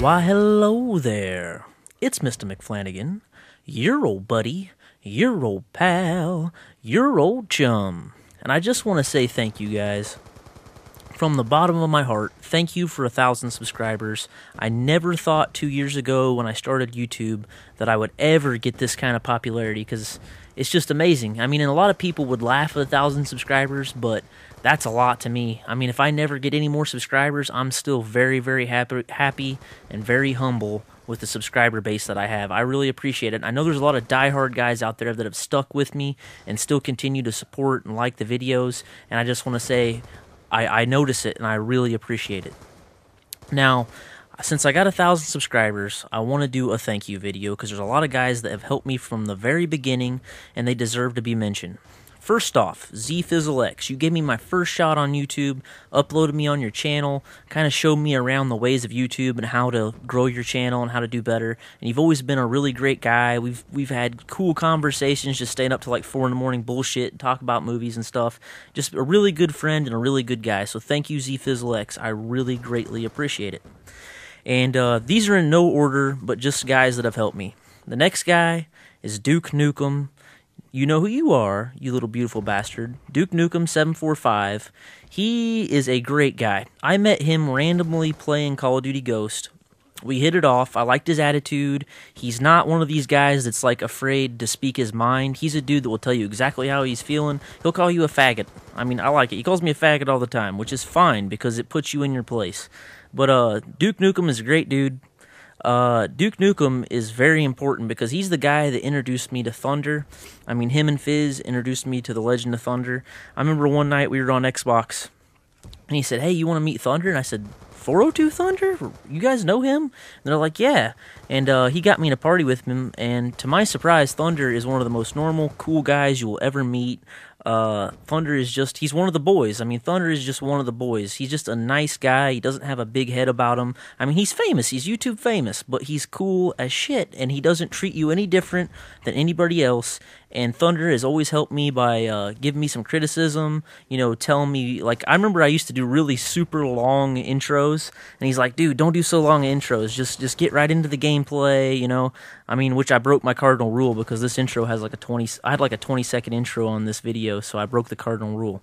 Why, hello there. It's Mr. McFlanagan, your old buddy, your old pal, your old chum. And I just want to say thank you guys. From the bottom of my heart, thank you for a thousand subscribers. I never thought two years ago when I started YouTube that I would ever get this kind of popularity because it's just amazing. I mean, and a lot of people would laugh at a thousand subscribers, but that's a lot to me. I mean, if I never get any more subscribers, I'm still very, very happy, happy and very humble with the subscriber base that I have. I really appreciate it. I know there's a lot of diehard guys out there that have stuck with me and still continue to support and like the videos, and I just want to say I, I notice it and I really appreciate it. Now, since I got a thousand subscribers, I want to do a thank you video because there's a lot of guys that have helped me from the very beginning and they deserve to be mentioned. First off, Z Fizzlex, you gave me my first shot on YouTube, uploaded me on your channel, kind of showed me around the ways of YouTube and how to grow your channel and how to do better. And you've always been a really great guy. We've we've had cool conversations, just staying up to like four in the morning, bullshit, talk about movies and stuff. Just a really good friend and a really good guy. So thank you, Z Fizzlex. I really greatly appreciate it. And uh, these are in no order, but just guys that have helped me. The next guy is Duke Nukem you know who you are, you little beautiful bastard. Duke Nukem 745. He is a great guy. I met him randomly playing Call of Duty Ghost. We hit it off. I liked his attitude. He's not one of these guys that's like afraid to speak his mind. He's a dude that will tell you exactly how he's feeling. He'll call you a faggot. I mean, I like it. He calls me a faggot all the time, which is fine because it puts you in your place. But uh Duke Nukem is a great dude. Uh, Duke Nukem is very important because he's the guy that introduced me to Thunder. I mean, him and Fizz introduced me to the Legend of Thunder. I remember one night we were on Xbox, and he said, "Hey, you want to meet Thunder?" And I said, "402 Thunder? You guys know him?" And they're like, "Yeah." And uh, he got me in a party with him, and to my surprise, Thunder is one of the most normal, cool guys you will ever meet. Uh, Thunder is just, he's one of the boys. I mean, Thunder is just one of the boys. He's just a nice guy. He doesn't have a big head about him. I mean, he's famous. He's YouTube famous, but he's cool as shit, and he doesn't treat you any different than anybody else. And Thunder has always helped me by uh, giving me some criticism, you know, telling me, like, I remember I used to do really super long intros, and he's like, dude, don't do so long intros. Just, just get right into the gameplay, you know. I mean, which I broke my cardinal rule because this intro has like a 20, I had like a 20 second intro on this video video, so I broke the cardinal rule.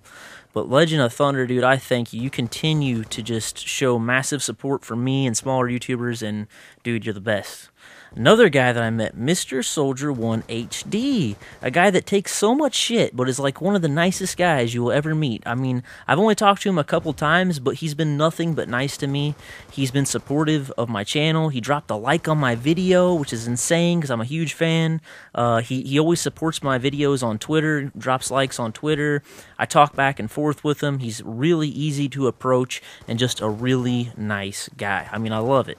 But Legend of Thunder, dude, I thank you. You continue to just show massive support for me and smaller YouTubers, and dude, you're the best. Another guy that I met, Mr. Soldier 1 HD, a guy that takes so much shit, but is like one of the nicest guys you will ever meet. I mean, I've only talked to him a couple times, but he's been nothing but nice to me. He's been supportive of my channel. He dropped a like on my video, which is insane because I'm a huge fan. Uh, he, he always supports my videos on Twitter, drops likes on Twitter. I talk back and forth with him. He's really easy to approach and just a really nice guy. I mean, I love it.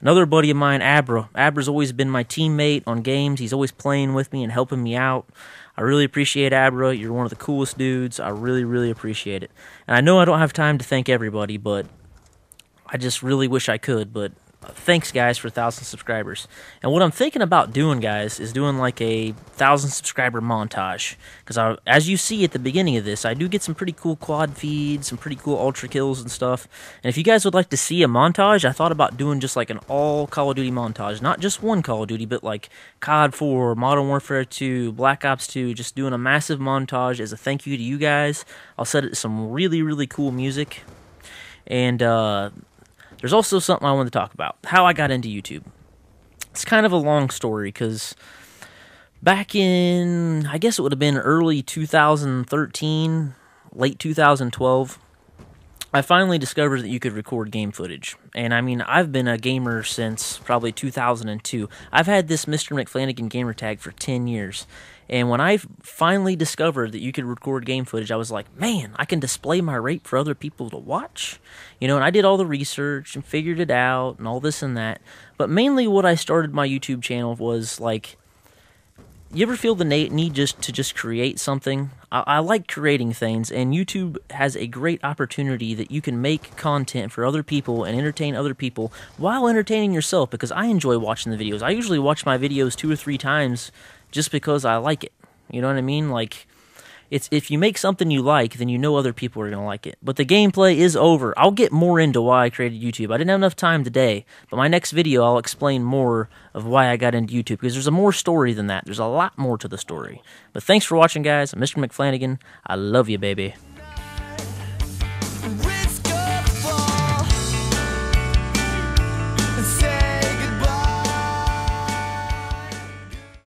Another buddy of mine, Abra. Abra's always been my teammate on games. He's always playing with me and helping me out. I really appreciate Abra. You're one of the coolest dudes. I really, really appreciate it. And I know I don't have time to thank everybody, but I just really wish I could, but thanks guys for a thousand subscribers and what i'm thinking about doing guys is doing like a thousand subscriber montage because as you see at the beginning of this i do get some pretty cool quad feeds some pretty cool ultra kills and stuff and if you guys would like to see a montage i thought about doing just like an all call of duty montage not just one call of duty but like cod 4 modern warfare 2 black ops 2 just doing a massive montage as a thank you to you guys i'll set it to some really really cool music and uh, there's also something I want to talk about how I got into YouTube. It's kind of a long story because back in, I guess it would have been early 2013, late 2012, I finally discovered that you could record game footage. And I mean, I've been a gamer since probably 2002. I've had this Mr. McFlanagan gamer tag for 10 years. And when I finally discovered that you could record game footage, I was like, man, I can display my rape for other people to watch. You know, and I did all the research and figured it out and all this and that. But mainly what I started my YouTube channel was like you ever feel the need just to just create something? I, I, like creating things, and YouTube has a great opportunity that you can make content for other people and entertain other people while entertaining yourself. Because I enjoy watching the videos. I usually watch my videos two or three times just because I like it. You know what I mean? Like it's if you make something you like, then you know other people are going to like it. But the gameplay is over. I'll get more into why I created YouTube. I didn't have enough time today, but my next video I'll explain more of why I got into YouTube because there's a more story than that. There's a lot more to the story. But thanks for watching, guys. I'm Mr. McFlanagan. I love you, baby.